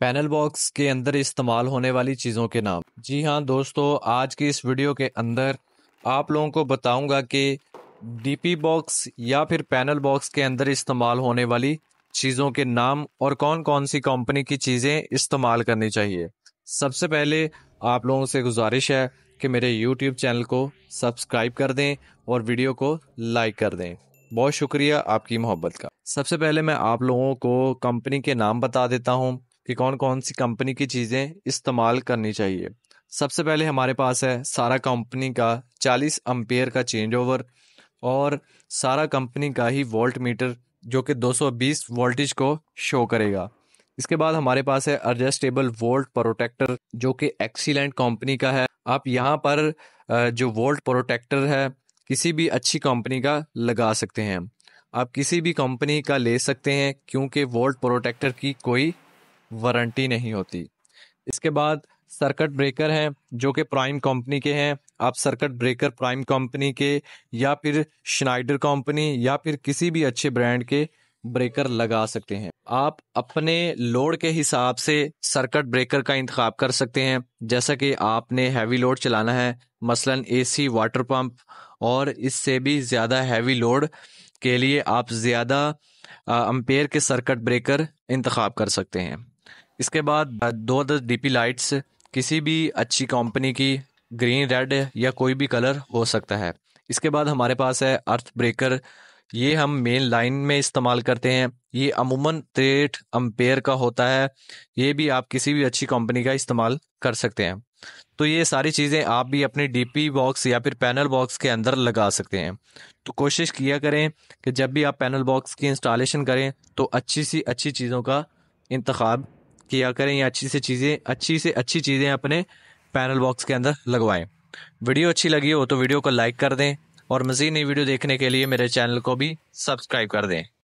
panel box के अंदर इस्तेमाल होने वाली चीज़ों के नाम जी हाँ दोस्तों आज की इस वीडियो के अंदर आप लोगों को बताऊंगा कि डीपी बॉक्स या फिर पैनल बॉक्स के अंदर इस्तेमाल होने वाली चीज़ों के नाम और कौन कौन सी कंपनी की चीज़ें इस्तेमाल करनी चाहिए सबसे पहले आप लोगों से गुजारिश है कि मेरे यूट्यूब चैनल को सब्सक्राइब कर दें और वीडियो को लाइक कर दें बहुत शुक्रिया आपकी मोहब्बत का सबसे पहले मैं आप लोगों को कंपनी के नाम बता देता हूँ कि कौन कौन सी कंपनी की चीज़ें इस्तेमाल करनी चाहिए सबसे पहले हमारे पास है सारा कंपनी का 40 अम्पेयर का चेंज ओवर और सारा कंपनी का ही वोल्ट मीटर जो कि 220 वोल्टेज को शो करेगा इसके बाद हमारे पास है एडजस्टेबल वोल्ट प्रोटेक्टर जो कि एक्सीलेंट कंपनी का है आप यहाँ पर जो वोल्ट प्रोटेक्टर है किसी भी अच्छी कंपनी का लगा सकते हैं आप किसी भी कंपनी का ले सकते हैं क्योंकि वोल्ट प्रोटेक्टर की कोई वारंटी नहीं होती इसके बाद सर्किट ब्रेकर हैं जो कि प्राइम कंपनी के हैं आप सर्किट ब्रेकर प्राइम कंपनी के या फिर श्नाइडर कंपनी या फिर किसी भी अच्छे ब्रांड के ब्रेकर लगा सकते हैं आप अपने लोड के हिसाब से सर्किट ब्रेकर का इंतखब कर सकते हैं जैसा कि आपने हैवी लोड चलाना है मसलन एसी वाटर पंप और इससे भी ज़्यादा हैवी लोड के लिए आप ज़्यादा अम्पेयर के सर्किट ब्रेकर इंतखब कर सकते हैं इसके बाद दो दस डीपी लाइट्स किसी भी अच्छी कंपनी की ग्रीन रेड या कोई भी कलर हो सकता है इसके बाद हमारे पास है अर्थ ब्रेकर ये हम मेन लाइन में इस्तेमाल करते हैं ये अमूमन तिरठ अम्पेयर का होता है ये भी आप किसी भी अच्छी कंपनी का इस्तेमाल कर सकते हैं तो ये सारी चीज़ें आप भी अपने डीपी बॉक्स या फिर पैनल बॉक्स के अंदर लगा सकते हैं तो कोशिश किया करें कि जब भी आप पैनल बॉक्स की इंस्टॉलेशन करें तो अच्छी सी अच्छी चीज़ों का इंतखब किया करें या अच्छी से चीज़ें अच्छी से अच्छी चीज़ें अपने पैनल बॉक्स के अंदर लगवाएं वीडियो अच्छी लगी हो तो वीडियो को लाइक कर दें और मज़ीद नई वीडियो देखने के लिए मेरे चैनल को भी सब्सक्राइब कर दें